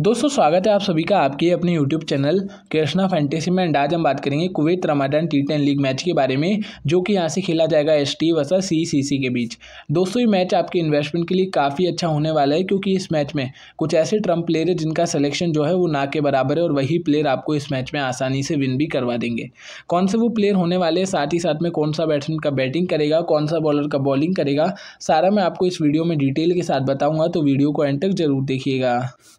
दोस्तों स्वागत है आप सभी का आपके अपने यूट्यूब चैनल कृष्णा फैंटेसी में अंडाज हम बात करेंगे Kuwait Ramadan T ten league match के बारे में जो कि यहाँ से खेला जाएगा एस टी वसा सी सी सी के बीच दोस्तों ये मैच आपके इन्वेस्टमेंट के लिए काफ़ी अच्छा होने वाला है क्योंकि इस मैच में कुछ ऐसे ट्रम्प प्लेयर है जिनका सलेक्शन जो है वो ना के बराबर है और वही प्लेयर आपको इस मैच में आसानी से विन भी करवा देंगे कौन से वो प्लेयर होने वाले हैं साथ ही साथ में कौन सा बैट्समैन का बैटिंग करेगा कौन सा बॉलर का बॉलिंग करेगा सारा मैं आपको इस वीडियो में डिटेल के साथ बताऊँगा तो वीडियो को एंड तक जरूर देखिएगा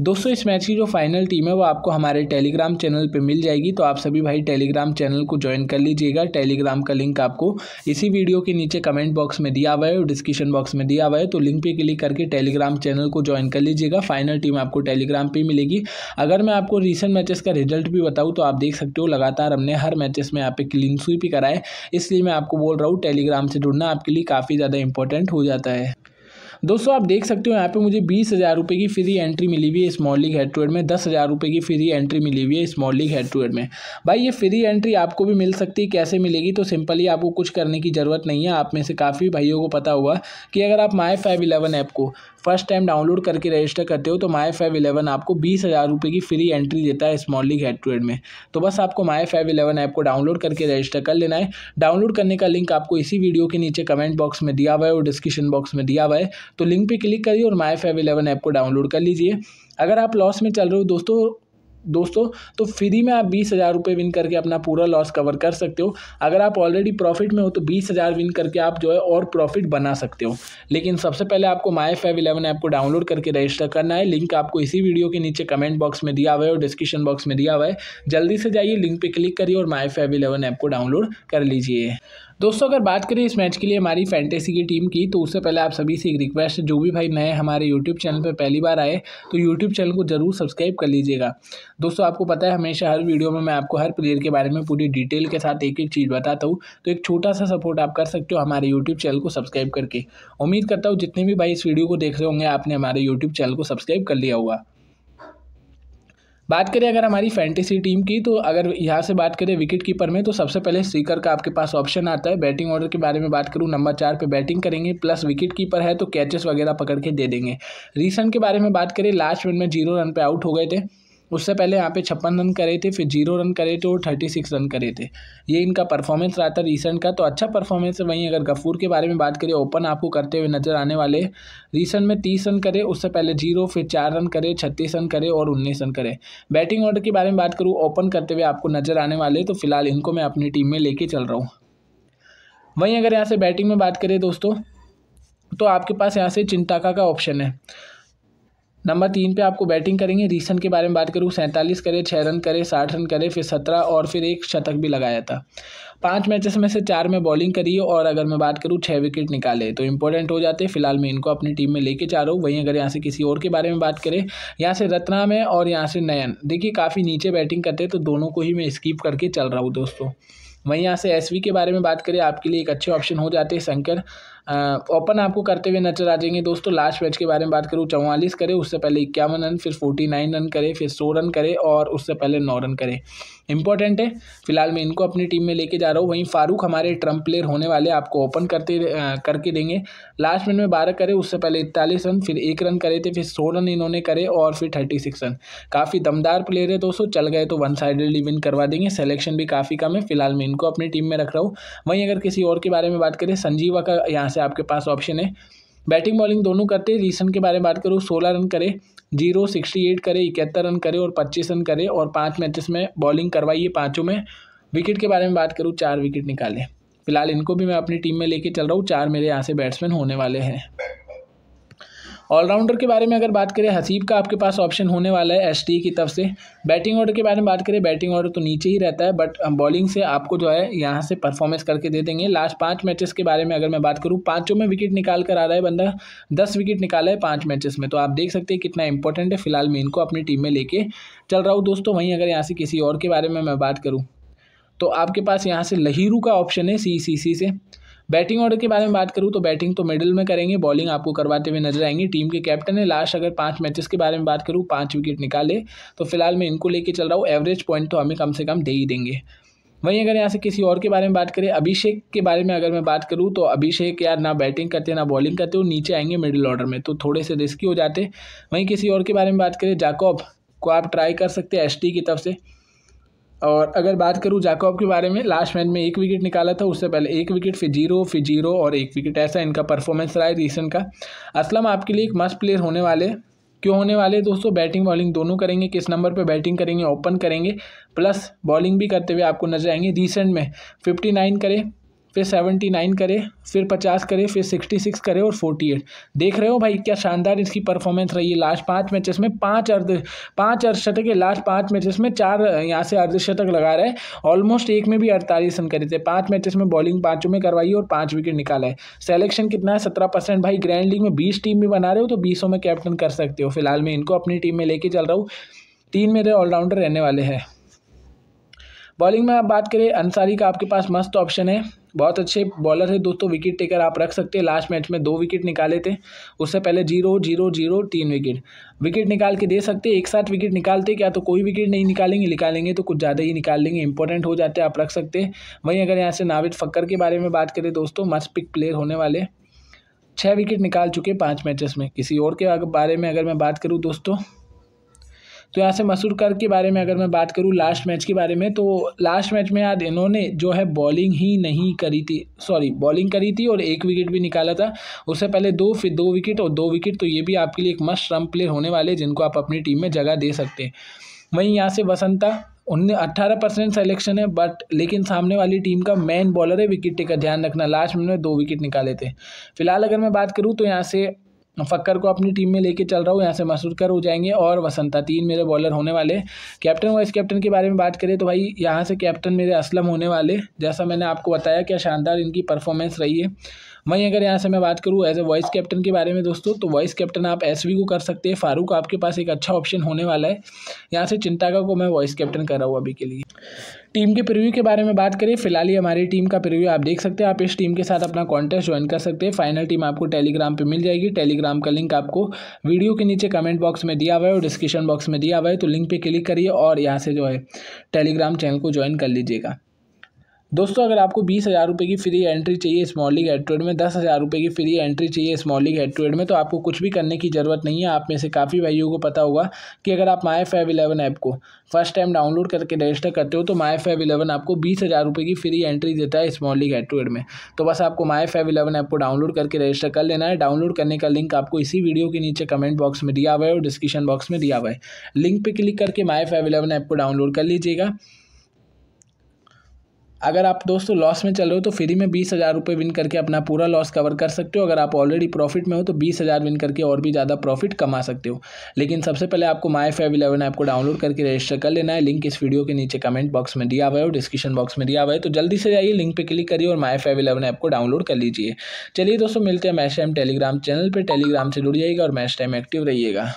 दोस्तों इस मैच की जो फाइनल टीम है वो आपको हमारे टेलीग्राम चैनल पे मिल जाएगी तो आप सभी भाई टेलीग्राम चैनल को ज्वाइन कर लीजिएगा टेलीग्राम का लिंक आपको इसी वीडियो के नीचे कमेंट बॉक्स में दिया हुआ है और डिस्क्रिप्शन बॉक्स में दिया हुआ है तो लिंक पे क्लिक करके टेलीग्राम चैनल को ज्वाइन कर लीजिएगा फाइनल टीम आपको टेलीग्राम पर मिलेगी अगर मैं आपको रिसेंट मैचेस का रिजल्ट भी बताऊँ तो आप देख सकते हो लगातार हमने हर मैचेस में यहाँ पे क्लीन स्वीप ही कराए इसलिए मैं आपको बोल रहा हूँ टेलीग्राम से जुड़ना आपके लिए काफ़ी ज़्यादा इंपॉर्टेंट हो जाता है दोस्तों आप देख सकते हो यहाँ पे मुझे बीस हज़ार रुपये की फ्री एंट्री मिली हुई है small league head to head में दस हज़ार रुपये की फ्री एंट्री मिली हुई है small league head to head में भाई ये फ्री एंट्री आपको भी मिल सकती है कैसे मिलेगी तो सिंपली आपको कुछ करने की ज़रूरत नहीं है आप में से काफ़ी भाइयों को पता हुआ कि अगर आप माई फाइव इलेवन ऐप को फर्स्ट टाइम डाउनलोड करके रजिस्टर करते हो तो माई फाइव इलेवन आपको बीस हज़ार रुपये की फ्री एंट्री देता है small league head to head में तो बस आपको माई फाइव इलेवन ऐप को डाउनलोड करके रजिस्टर कर लेना है डाउनलोड करने का लिंक आपको इसी वीडियो के नीचे कमेंट बॉक्स में दिया हुआ है और डिस्क्रिप्शन बॉक्स में दिया हुआ है तो लिंक पर क्लिक करिए और माई फाइव इलेवन ऐप को डाउनलोड कर लीजिए अगर आप लॉस में चल रहे हो दोस्तों दोस्तों तो फ्री में आप बीस हज़ार रुपये विन करके अपना पूरा लॉस कवर कर सकते हो अगर आप ऑलरेडी प्रॉफिट में हो तो बीस हज़ार विन करके आप जो है और प्रॉफिट बना सकते हो लेकिन सबसे पहले आपको माई फाइव इलेवन ऐप को डाउनलोड करके रजिस्टर करना है लिंक आपको इसी वीडियो के नीचे कमेंट बॉक्स में दिया हुआ है और डिस्क्रिप्शन बॉक्स में दिया हुआ है जल्दी से जाइए लिंक पर क्लिक करिए और माई फाइव इलेवन ऐप को डाउनलोड कर लीजिए दोस्तों अगर बात करें इस मैच के लिए हमारी फैंटेसी की टीम की तो उससे पहले आप सभी से एक रिक्वेस्ट जो भी भाई नए हमारे यूट्यूब चैनल पर पहली बार आए तो यूट्यूब चैनल को ज़रूर सब्सक्राइब कर लीजिएगा दोस्तों आपको पता है हमेशा हर वीडियो में मैं आपको हर प्लेयर के बारे में पूरी डिटेल के साथ एक एक चीज़ बताता हूँ तो एक छोटा सा सपोर्ट आप कर सकते हो हमारे यूट्यूब चैनल को सब्सक्राइब करके उम्मीद करता हूँ जितने भी भाई इस वीडियो को देख रहे होंगे आपने हमारे यूट्यूब चैनल को सब्सक्राइब कर लिया हुआ बात करें अगर हमारी फैंटेसी टीम की तो अगर यहाँ से बात करें विकेट कीपर में तो सबसे पहले सीकर का आपके पास ऑप्शन आता है बैटिंग ऑर्डर के बारे में बात करूँ नंबर चार पे बैटिंग करेंगे प्लस विकेट कीपर है तो कैचेस वगैरह पकड़ के दे देंगे रिसेंट के बारे में बात करें लास्ट मिनट में जीरो रन पे आउट हो गए थे उससे पहले यहाँ पे छप्पन रन करे थे फिर जीरो रन करे थे और थर्टी सिक्स रन करे थे ये इनका परफॉर्मेंस रहा था रिसेंट का तो अच्छा परफॉर्मेंस है वहीं अगर गफूर के बारे में बात करें ओपन आपको करते हुए नजर आने वाले रिसेंट में तीस रन करे उससे पहले जीरो फिर चार रन करे छत्तीस रन करे और उन्नीस रन करे बैटिंग ऑर्डर के बारे में बात करूँ ओपन करते हुए आपको नजर आने वाले तो फिलहाल इनको मैं अपनी टीम में लेके चल रहा हूँ वहीं अगर यहाँ से बैटिंग में बात करें दोस्तों तो आपके पास यहाँ से चिंताका का ऑप्शन है नंबर तीन पे आपको बैटिंग करेंगे रीसन के बारे में बात करूँ सैंतालीस करे छः रन करे साठ रन करे फिर सत्रह और फिर एक शतक भी लगाया था पांच मैचेस में से चार में बॉलिंग करी है और अगर मैं बात करूँ छः विकेट निकाले तो इंपॉर्टेंट हो जाते फिलहाल मैं इनको अपनी टीम में लेके जा रहा हूँ वहीं अगर यहाँ से किसी और के बारे में बात करें यहाँ से रत्ना में और यहाँ से नयन देखिए काफ़ी नीचे बैटिंग करते तो दोनों को ही मैं स्कीप करके चल रहा हूँ दोस्तों वहीं यहाँ से एस के बारे में बात करें आपके लिए एक अच्छे ऑप्शन हो जाते हैं शंकर ओपन आपको करते हुए नजर आ जाएंगे दोस्तों लास्ट मैच के बारे में बात करूँ चौवालीस करे उससे पहले इक्यावन रन फिर फोर्टी नाइन रन करे फिर सौ रन करे और उससे पहले नौ रन करे इंपॉर्टेंट है फिलहाल मैं इनको अपनी टीम में लेके जा रहा हूँ वहीं फारूक हमारे ट्रम्प प्लेयर होने वाले आपको ओपन करते करके देंगे लास्ट मिनट में बारह करे उससे पहले इकतालीस रन फिर एक रन करे थे फिर सौ रन इन्होंने करे और फिर थर्टी सिक्स रन काफ़ी दमदार प्लेयर है दोस्तों चल गए तो वन साइडली विन करवा देंगे सेलेक्शन भी काफ़ी कम है फिलहाल मैं इनको अपनी टीम में रख रहा हूँ वहीं अगर किसी और के बारे में बात करें संजीवा का यहाँ से आपके पास ऑप्शन है बैटिंग बॉलिंग दोनों करते हैं रीसन के बारे में बात करूँ सोलह रन करे जीरो सिक्सटी एट करे इकहत्तर रन करे और पच्चीस रन करे और पांच मैचेस में बॉलिंग करवाइए पांचों में विकेट के बारे में बात करूँ चार विकेट निकाले फिलहाल इनको भी मैं अपनी टीम में लेके चल रहा हूँ चार मेरे यहाँ से बैट्समैन होने वाले हैं ऑलराउंडर के बारे में अगर बात करें हसीब का आपके पास ऑप्शन होने वाला है एस की तरफ से बैटिंग ऑर्डर के बारे में बात करें बैटिंग ऑर्डर तो नीचे ही रहता है बट बॉलिंग um, से आपको जो है यहाँ से परफॉर्मेंस करके दे देंगे लास्ट पाँच मैचेस के बारे में अगर मैं बात करूँ पाँचों में विकेट निकाल कर आ रहा है बंदा दस विकेट निकाला है पाँच मैचेस में तो आप देख सकते हैं कितना इंपॉर्टेंट है फिलहाल मैं इनको अपनी टीम में लेके चल रहा हूँ दोस्तों वहीं अगर यहाँ से किसी और के बारे में मैं बात करूँ तो आपके पास यहाँ से लहीरू का ऑप्शन है सी सी सी से बैटिंग ऑर्डर के बारे में बात करूँ तो बैटिंग तो मिडिल में करेंगे बॉलिंग आपको करवाते हुए नजर आएंगे टीम के कैप्टन है लास्ट अगर पाँच मैचेस के बारे में बात करूँ पाँच विकेट निकाले तो फिलहाल मैं इनको लेके चल रहा हूँ एवरेज पॉइंट तो हमें कम से कम दे ही देंगे वहीं अगर यहाँ से किसी और के बारे में बात करें अभिषेक के बारे में अगर मैं बात करूँ तो अभिषेक यार ना बैटिंग करते ना बॉलिंग करते वो नीचे आएंगे मिडिल ऑर्डर में तो थोड़े से रिस्की हो जाते वहीं किसी और के बारे में बात करें जाकॉब को आप ट्राई कर सकते हैं एस की तरफ से और अगर बात करूँ जैकॉब के बारे में लास्ट मैच में एक विकेट निकाला था उससे पहले एक विकेट फिर जीरो फिर जीरो और एक विकेट ऐसा इनका परफॉर्मेंस रहा है रीसेंट का असलम आपके लिए एक मस्त प्लेयर होने वाले क्यों होने वाले दोस्तों बैटिंग बॉलिंग दोनों करेंगे किस नंबर पे बैटिंग करेंगे ओपन करेंगे प्लस बॉलिंग भी करते हुए आपको नजर आएंगे रिसेंट में 59 करें फिर सेवेंटी नाइन करे फिर पचास करे फिर सिक्सटी सिक्स करे और फोर्टी एट देख रहे हो भाई क्या शानदार इसकी परफॉर्मेंस रही है लास्ट पाँच मैचेस में पाँच अर्ध पाँच अर्धशतक है लास्ट पाँच मैचेस में चार यहाँ से अर्धशतक लगा रहे ऑलमोस्ट एक में भी अड़तालीस रन करे थे पाँच मैचेस में बॉलिंग पाँचों में करवाई और पाँच विकेट निकाला है सेलेक्शन कितना है सत्रह परसेंट भाई ग्रैंड लीग में बीस टीम भी बना रहे हो तो बीसों में कैप्टन कर सकते हो फिलहाल मैं इनको अपनी टीम में लेके चल रहा हूँ तीन मेरे ऑलराउंडर रहने वाले हैं बॉलिंग में आप बात करें अंसारी का आपके पास मस्त ऑप्शन है बहुत अच्छे बॉलर है दोस्तों विकेट टेकर आप रख सकते हैं लास्ट मैच में दो विकेट निकाले थे उससे पहले जीरो जीरो जीरो तीन विकेट विकेट निकाल के दे सकते एक साथ विकेट निकालते क्या तो कोई विकेट नहीं निकालेंगे निकालेंगे तो कुछ ज़्यादा ही निकाल लेंगे इंपॉर्टेंट हो जाते हैं आप रख सकते हैं वहीं अगर यहाँ से नाविद फक्कर के बारे में बात करें दोस्तों मस्त पिक प्लेयर होने वाले छः विकेट निकाल चुके पाँच मैचेस में किसी और के बारे में अगर मैं बात करूँ दोस्तों तो यहाँ से मसूर कर के बारे में अगर मैं बात करूँ लास्ट मैच के बारे में तो लास्ट मैच में आज इन्होंने जो है बॉलिंग ही नहीं करी थी सॉरी बॉलिंग करी थी और एक विकेट भी निकाला था उससे पहले दो फिर दो विकेट और दो विकेट तो ये भी आपके लिए एक मस्ट रम प्लेयर होने वाले जिनको आप अपनी टीम में जगह दे सकते हैं वहीं यहाँ से वसंता उनने अट्ठारह परसेंट सेलेक्शन है बट लेकिन सामने वाली टीम का मेन बॉलर है विकेट टेकर ध्यान रखना लास्ट में दो विकेट निकाले थे फिलहाल अगर मैं बात करूँ तो यहाँ से फ़क्कर को अपनी टीम में लेके चल रहा हूँ यहाँ से मसूदकर हो जाएंगे और वसंता तीन मेरे बॉलर होने वाले कैप्टन वाइस कैप्टन के बारे में बात करें तो भाई यहाँ से कैप्टन मेरे असलम होने वाले जैसा मैंने आपको बताया क्या शानदार इनकी परफॉर्मेंस रही है वहीं अगर यहाँ से मैं बात करूँ एज ए वाइस कैप्टन के बारे में दोस्तों तो वाइस कैप्टन आप एस को कर सकते हैं फारूक आपके पास एक अच्छा ऑप्शन होने वाला है यहाँ से चिंतागा को मैं वाइस कैप्टन कर रहा हूँ अभी के लिए टीम के प्रीव्यू के बारे में बात करें फिलहाल ही हमारी टीम का प्रिव्यू आप देख सकते हैं आप इस टीम के साथ अपना कॉन्टेस्ट ज्वाइन कर सकते हैं फाइनल टीम आपको टेलीग्राम पे मिल जाएगी टेलीग्राम का लिंक आपको वीडियो के नीचे कमेंट बॉक्स में दिया हुआ है और डिस्क्रिप्शन बॉक्स में दिया हुआ है तो लिंक पे क्लिक करिए और यहाँ से जो है टेलीग्राम चैनल को ज्वाइन कर लीजिएगा दोस्तों अगर आपको बीस हज़ार रुपये की फ्री एंट्री चाहिए small league head to head में दस हज़ार रुपये की फ्री एंट्री चाहिए small league head to head में तो आपको कुछ भी करने की ज़रूरत नहीं है आप में से काफ़ी भाइयों को पता होगा कि अगर आप माई फाइव इलेवन ऐप को फर्स्ट टाइम डाउनलोड करके रजिस्टर करते हो तो माई फाइव इलेवन आपको बीस हज़ार रुपये की फ्री एंट्री देता है small league head to head में तो बस आपको माई फाइव इलेवन ऐप को डाउनलोड करके रजिस्टर कर लेना है डाउनलोड करने का लिंक आपको इसी वीडियो के नीचे कमेंट बॉक्स में दिया हुआ है और डिस्क्रिप्शन बॉक्स में दिया हुआ है लिंक पर क्लिक करके माई फाइव इलेवन ऐप को डाउनलोड कर लीजिएगा अगर आप दोस्तों लॉस में चल रहे हो तो फ्री में बीस हज़ार रुपये विन करके अपना पूरा लॉस कवर कर सकते हो अगर आप ऑलरेडी प्रॉफिट में हो तो बीस हज़ार विन करके और भी ज़्यादा प्रॉफिट कमा सकते हो लेकिन सबसे पहले आपको माई फाइव इलेवन ऐप को डाउनलोड करके रजिस्टर कर लेना है लिंक इस वीडियो के नीचे कमेंट बॉक्स में दिया हुआ है और डिस्क्रिप्शन बॉक्स में दिया हुआ है तो जल्दी से जाइए लिंक पर क्लिक करिए और माई फाइव इलेवन ऐप को डाउनलोड कर लीजिए चलिए दोस्तों मिलते हैं मैश टाइम टेलीग्राम चैनल पर टेलीग्राम से जुड़ जाइएगा और मैश टाइम एक्टिव रहिएगा